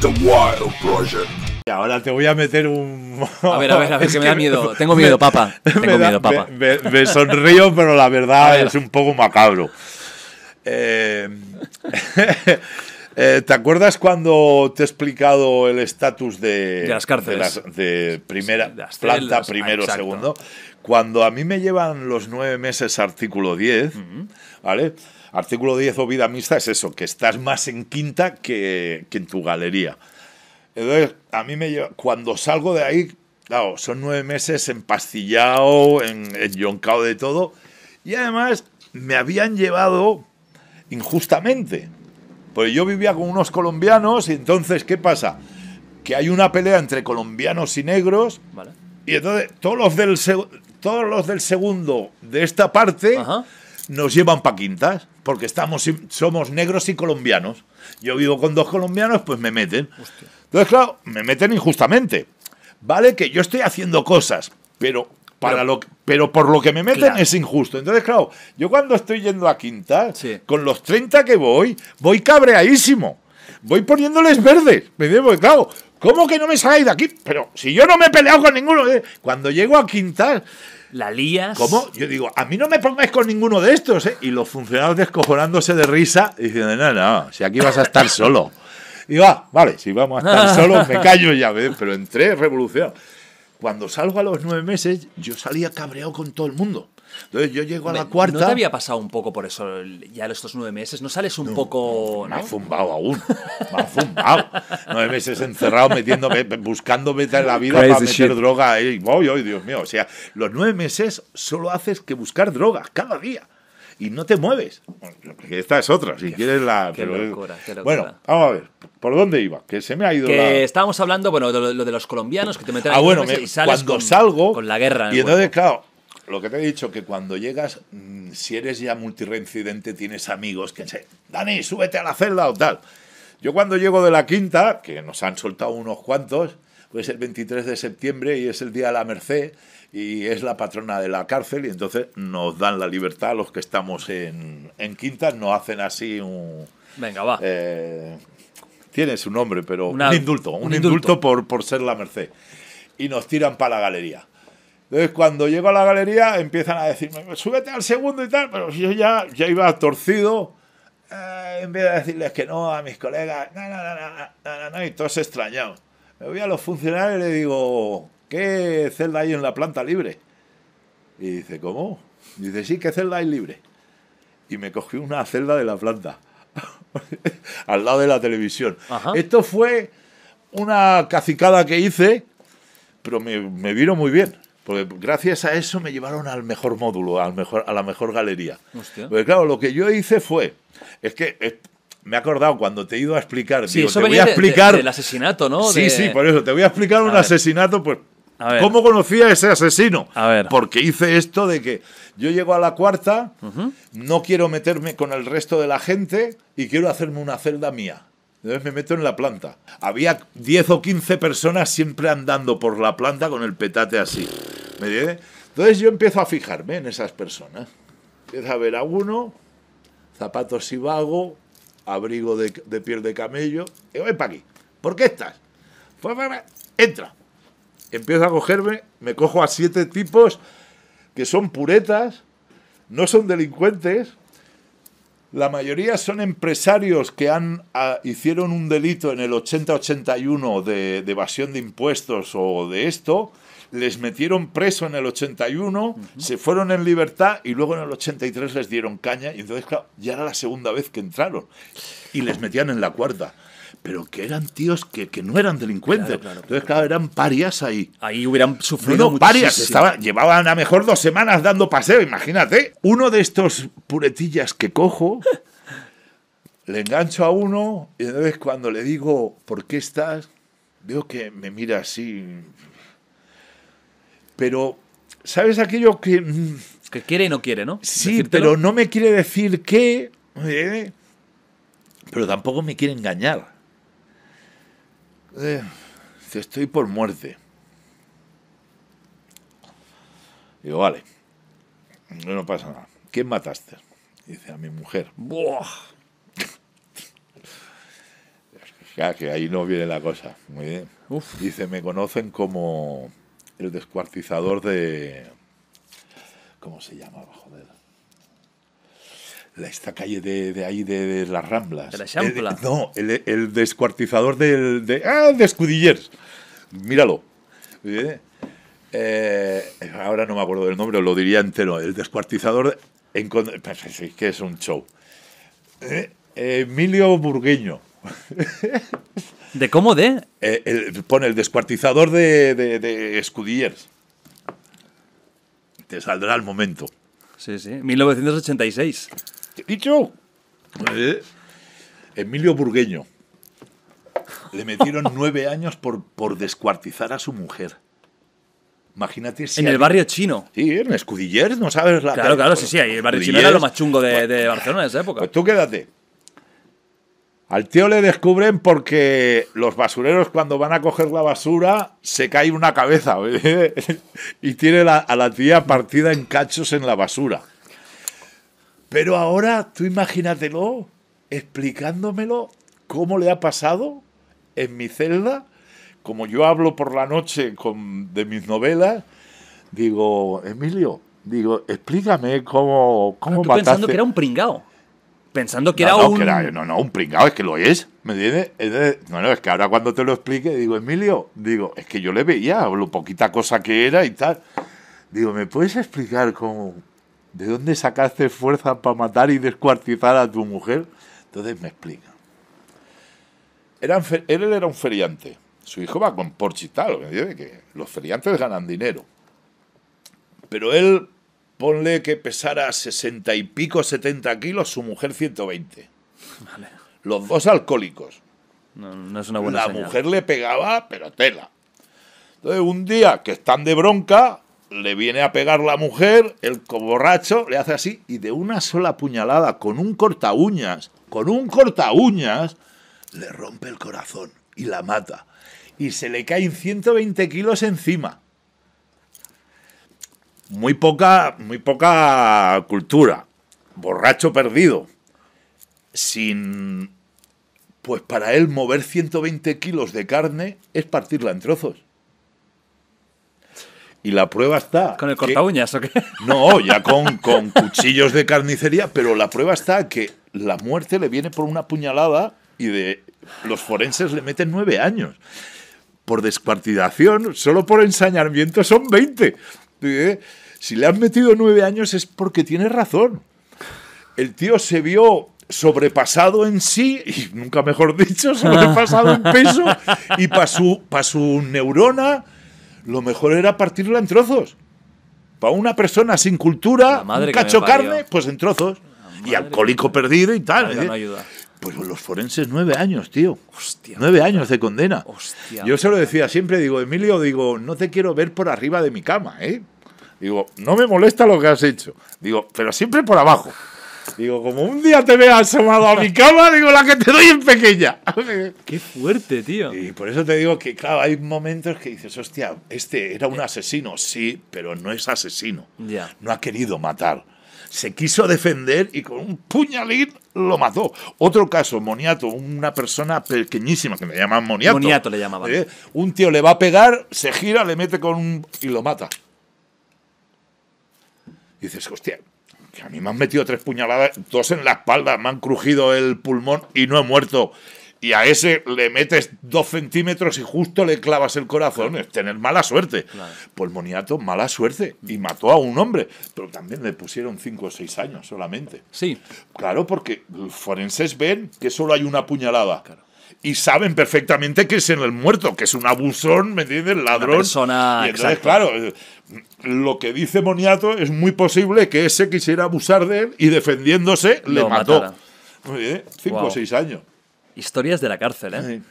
The Wild ahora te voy a meter un. A ver, a ver, a ver, que, me da miedo. Tengo miedo, papa. Tengo miedo, papa. Me, sonrío, pero la verdad es un poco macabro. Eh, eh, ¿Te acuerdas cuando te he explicado el estatus de, de, las cárceles? De, primera planta, ah, primero, segundo? Cuando a mí me llevan los nueve meses artículo 10, ¿vale? Artículo 10 o vida mixta es eso, que estás más en quinta que, en tu galería. Entonces, a mí me cuando salgo de ahí, claro, son nueve meses empastillado, en, yoncao de todo, y además me habían llevado injustamente, porque yo vivía con unos colombianos y entonces, ¿qué pasa? Que hay una pelea entre colombianos y negros, y entonces todos los del, todos los del segundo de esta parte nos llevan pa' quintas, porque estamos, somos negros y colombianos. Yo vivo con dos colombianos, pues me meten. Entonces, claro, me meten injustamente. Vale que yo estoy haciendo cosas, pero, para lo, pero por lo que me meten es injusto. Entonces, claro, yo cuando estoy yendo a quintas, con los 30 que voy, voy cabreadísimo voy poniéndoles verdes. Me digo, claro, ¿Cómo que no me saláis de aquí? Pero si yo no me he peleado con ninguno. De... Cuando llego a Quintal. La lías. ¿Cómo? Yo digo, a mí no me pongáis con ninguno de estos, ¿eh? Y los funcionarios descojonándose de risa, diciendo, no, no, si aquí vas a estar solo. Digo, ah, vale, si vamos a estar solos, me callo ya, ¿ves? Pero entré revolución. Cuando salgo a los nueve meses, yo salía cabreado con todo el mundo. Entonces yo llego a la cuarta. ¿No te había pasado un poco por eso ya estos nueve meses? ¿No sales un poco.? me ha zumbado aún. Me ha zumbado. nueve meses encerrado metiéndome, buscándome en la vida para meter droga. Eh, y voy, Dios mío. O sea, los nueve meses solo haces que buscar drogas cada día y no te mueves. Esta es otra, si quieres la... Bueno, vamos a ver, ¿por dónde iba? Que se me ha ido... Que estábamos hablando, bueno, de lo, de los colombianos que te meten ah, bueno, me, y sales con, salgo... Con la guerra. y entonces, claro, lo que te he dicho, que cuando llegas, mm, si eres ya multireincidente, tienes amigos que se, Dani, súbete a la celda o tal. Yo cuando llego de la quinta, que nos han soltado unos cuantos, pues el 23 de septiembre y es el día de la Merced y es la patrona de la cárcel y entonces nos dan la libertad a los que estamos en, en quintas, nos hacen así un... Venga, va. Eh, tiene su nombre, pero un indulto, un, indulto, indulto por, por ser la Merced. Y nos tiran para la galería. Entonces, cuando llego a la galería, empiezan a decirme, pues súbete al segundo y tal, pero yo ya, ya iba torcido. Eh, en vez de decirles que no a mis colegas, no, no, no, no, y todos extrañados. Me voy a los funcionarios y le digo, ¿qué celda hay en la planta libre? Y dice, ¿cómo? dice, sí, ¿qué celda hay libre? Y me cogió una celda de la planta, al lado de la televisión. Esto fue una cacicada que hice, pero me, me vino muy bien. Porque gracias a eso me llevaron al mejor módulo, al mejor, a la mejor galería. Porque claro, lo que yo hice fue, es que me he acordado cuando te he ido a explicar, sí, digo, te voy a explicar... del asesinato, ¿no? Sí, sí, por eso, te voy a explicar un asesinato, pues ¿Cómo conocía a ese asesino? A ver. Porque hice esto de que yo llego a la cuarta, no quiero meterme con el resto de la gente y quiero hacerme una celda mía. Entonces me meto en la planta. Había 10 o 15 personas siempre andando por la planta con el petate así. ¿Me Entonces yo empiezo a fijarme en esas personas. Empiezo a ver a uno, zapatos y vago, abrigo de, piel de camello. Y para aquí. ¿Por qué estás? Pues, pues, pues, entra. Empiezo a cogerme, me cojo a siete tipos que son puretas, no son delincuentes, la mayoría son empresarios que han, ah, hicieron un delito en el 80-81 de, evasión de impuestos o de esto, les metieron preso en el 81, se fueron en libertad y luego en el 83 les dieron caña y entonces, claro, ya era la segunda vez que entraron y les metían en la cuarta pero que eran tíos que, no eran delincuentes. Entonces, claro, eran parias ahí. Ahí hubieran sufrido. No, parias. Estaba, llevaban a mejor dos semanas dando paseo, imagínate. Uno de estos puretillas que cojo. le engancho a uno y entonces cuando le digo, ¿por qué estás? Veo que me mira así, pero, ¿sabes aquello que... Mm, que quiere y no quiere, ¿no? Sí, pero no me quiere decir qué. Eh, pero tampoco me quiere engañar. Eh, estoy por muerte. Digo, vale. No pasa nada. ¿Quién mataste? Dice, a mi mujer. ¡Buah! ya que ahí no viene la cosa. Muy bien. Dice, me conocen como el descuartizador de... ¿Cómo se llama? de esta calle de, ahí, de, las Ramblas. De la Champla. no, el, descuartizador De, ¡Ah, de Escudillers! Míralo. ¿Eh? Eh, ahora no me acuerdo del nombre, lo diría entero. El descuartizador... En, pues, que es un show. ¿Eh? Emilio Burgueño. ¿De cómo de? Eh, pone el descuartizador de, de, Te saldrá el momento. Sí, sí. 1986. ¿Qué he dicho? Eh, Emilio Burgueño. Le metieron nueve años por, descuartizar a su mujer. Imagínate si. En el barrio chino. Sí, en Escudillers, no sabes la. Claro, claro, sí, sí. El barrio chino era lo más chungo de, de Barcelona en esa época. Pues tú quédate. Al tío le descubren porque los basureros cuando van a coger la basura se cae una cabeza y tiene a la tía partida en cachos en la basura. Pero ahora tú imagínatelo explicándomelo cómo le ha pasado en mi celda, como yo hablo por la noche de mis novelas, digo, Emilio, digo, explícame cómo, cómo pensando que era un pringao pensando que era un. no, no, un pringado, es que lo es. ¿Me entiendes? No, no, es que ahora cuando te lo explique, digo, Emilio, digo, es que yo le veía lo poquita cosa que era y tal. Digo, ¿me puedes explicar cómo. ¿De dónde sacaste fuerza para matar y descuartizar a tu mujer? Entonces me explica. él era un feriante. Su hijo va con Porsche ¿me entiendes? Que los feriantes ganan dinero. Pero él ponle que pesara sesenta y pico, 70 kilos, su mujer 120. Los dos alcohólicos. No, es una buena La mujer le pegaba, pero tela. Entonces, un día que están de bronca, le viene a pegar la mujer, el borracho le hace así y de una sola puñalada, con un corta uñas, con un corta uñas, le rompe el corazón y la mata. Y se le caen 120 kilos encima muy poca, muy poca cultura, borracho perdido, sin... Pues para él mover 120 kilos de carne es partirla en trozos. Y la prueba está... ¿Con el corta uñas o qué? No, ya con, cuchillos de carnicería, pero la prueba está que la muerte le viene por una puñalada y de los forenses le meten nueve años. Por despartidación solo por ensañamiento son 20. Eh, si le han metido nueve años es porque tiene razón. El tío se vio sobrepasado en sí, y nunca mejor dicho, sobrepasado en peso, y para su, neurona lo mejor era partirla en trozos. Para una persona sin cultura, madre cacho carne, pues en trozos. Y alcohólico perdido y tal. Pues los forenses nueve años, tío. Hostia. Nueve años de condena. Hostia. Yo se lo decía siempre, digo, Emilio, digo, no te quiero ver por arriba de mi cama, ¿eh? Digo, no me molesta lo que has hecho. Digo, pero siempre por abajo. Digo, como un día te veas asomado a mi cama, digo, la que te doy en pequeña. Qué fuerte, tío. Y por eso te digo que, claro, hay momentos que dices, hostia, este era un asesino, sí, pero no es asesino. Ya. No ha querido matar se quiso defender y con un puñalín lo mató. Otro caso, Moniato, una persona pequeñísima que me llaman Moniato. Moniato le ¿eh? Un tío le va a pegar, se gira, le mete con un. y lo mata. Y dices, hostia, que a mí me han metido tres puñaladas, dos en la espalda, me han crujido el pulmón y no he muerto y a ese le metes dos centímetros y justo le clavas el corazón. Es tener mala suerte. Pues Moniato, mala suerte. Y mató a un hombre, pero también le pusieron cinco o seis años solamente. Sí. Claro, porque los forenses ven que solo hay una puñalada. y saben perfectamente que es en el muerto, que es un abusón, ¿me entiendes? Ladrón. Una persona, claro, eh, lo que dice Moniato es muy posible que ese quisiera abusar de él y defendiéndose le mató. Cinco o seis años. Historias de la cárcel, ¿eh?